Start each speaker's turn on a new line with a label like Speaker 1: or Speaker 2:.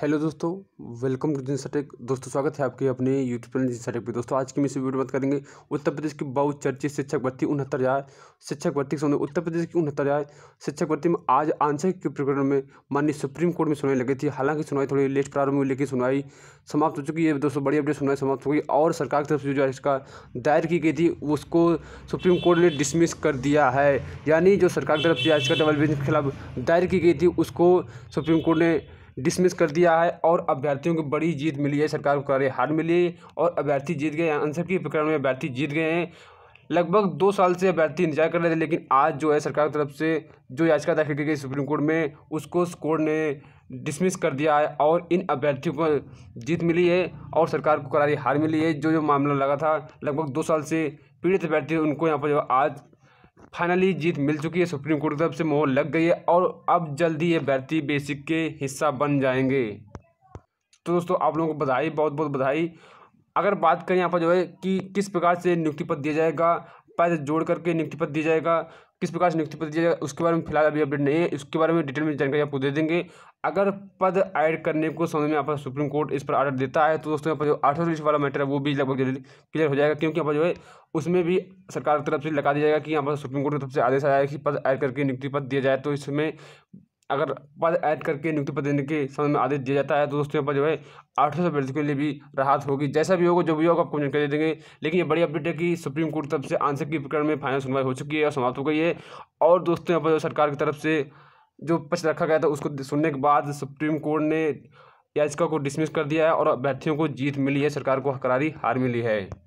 Speaker 1: hello दोस्तों welcome to सटेक दोस्तों स्वागत है आपके अपने यूट्यूब चैनल सटेक पर दोस्तों आज की मैं इस वीडियो बात करेंगे उत्तर प्रदेश की बहुचर्चित शिक्षक भर्ती उनहत्तर हज़ार शिक्षक भर्ती के उत्तर प्रदेश की उनहत्तर हज़ार शिक्षक भर्ती में आज आंसर के प्रकरण में माननीय सुप्रीम कोर्ट में सुनवाई लगी थी हालांकि सुनवाई थोड़ी लेट प्रारंभ हुई लेकिन सुनवाई समाप्त हो चुकी है दोस्तों बड़ी अपडेट सुनवाई समाप्त हो गई और सरकार की तरफ से जो इसका दायर की गई थी उसको सुप्रीम कोर्ट ने डिसमिस कर दिया है यानी जो सरकार की तरफ से याचिका डबल बेंच के खिलाफ दायर की गई थी उसको सुप्रीम कोर्ट ने डिसमिस कर दिया है और अभ्यर्थियों को बड़ी जीत मिली है सरकार को कार्य हार मिली और अभ्यर्थी जीत गए आंसर की प्रकरण में अभ्यर्थी जीत गए हैं लगभग दो साल से अभ्यर्थी इंतजार कर रहे थे लेकिन आज जो है सरकार की तरफ से जो याचिका दाखिल की गई सुप्रीम कोर्ट में उसको कोर्ट ने डिसमिस कर दिया है और इन अभ्यर्थियों को जीत मिली है और सरकार को करारी हार मिली है जो जो मामला लगा था लगभग दो साल से पीड़ित अभ्यर्थी उनको यहाँ पर जो आज फाइनली जीत मिल चुकी है सुप्रीम कोर्ट की तरफ से मोहर लग गई है और अब जल्द ही ये भर्ती बेसिक के हिस्सा बन जाएंगे तो दोस्तों आप लोगों को बधाई बहुत बहुत बधाई अगर बात करें यहाँ पर जो है कि किस प्रकार से नियुक्ति पत्र दिया जाएगा पद जोड़ करके नियुक्ति पत्र दिया जाएगा किस प्रकार से नियुक्ति पत्र दिया जाएगा उसके बारे में फिलहाल अभी अपडेट नहीं है उसके बारे में डिटेल में जानकारी आपको दे देंगे अगर पद ऐड करने को समझ में आपका सुप्रीम कोर्ट इस पर आर्डर देता है तो दोस्तों यहाँ पर जो आठ सौ वाला मैटर है वो भी लगभग जल्दी क्लियर हो जाएगा क्योंकि यहाँ पर जो है उसमें भी सरकार की तरफ से लगा दिया जाएगा कि यहाँ पर सुप्रीम कोर्ट की तरफ से आदेश आया कि पद ऐड करके नियुक्ति पद दिया जाए तो इसमें अगर पद ऐड करके नियुक्ति पद देने के समय में आदेश दिया जाता है तो दोस्तों यहाँ पर जो है आठ सौ अभ्यर्थियों के लिए भी राहत होगी जैसा भी होगा जो भी होगा आपको जानकारी दे देंगे लेकिन ये बड़ी अपडेट है कि सुप्रीम कोर्ट तरफ से आंसर की प्रकरण में फाइनल सुनवाई हो चुकी है और समाप्त हो गई है और दोस्तों यहाँ पर जो सरकार की तरफ से जो पक्ष रखा गया था उसको सुनने के बाद सुप्रीम कोर्ट ने याचिका को डिसमिस कर दिया है और अभ्यर्थियों को जीत मिली है सरकार को हकरारी हार मिली है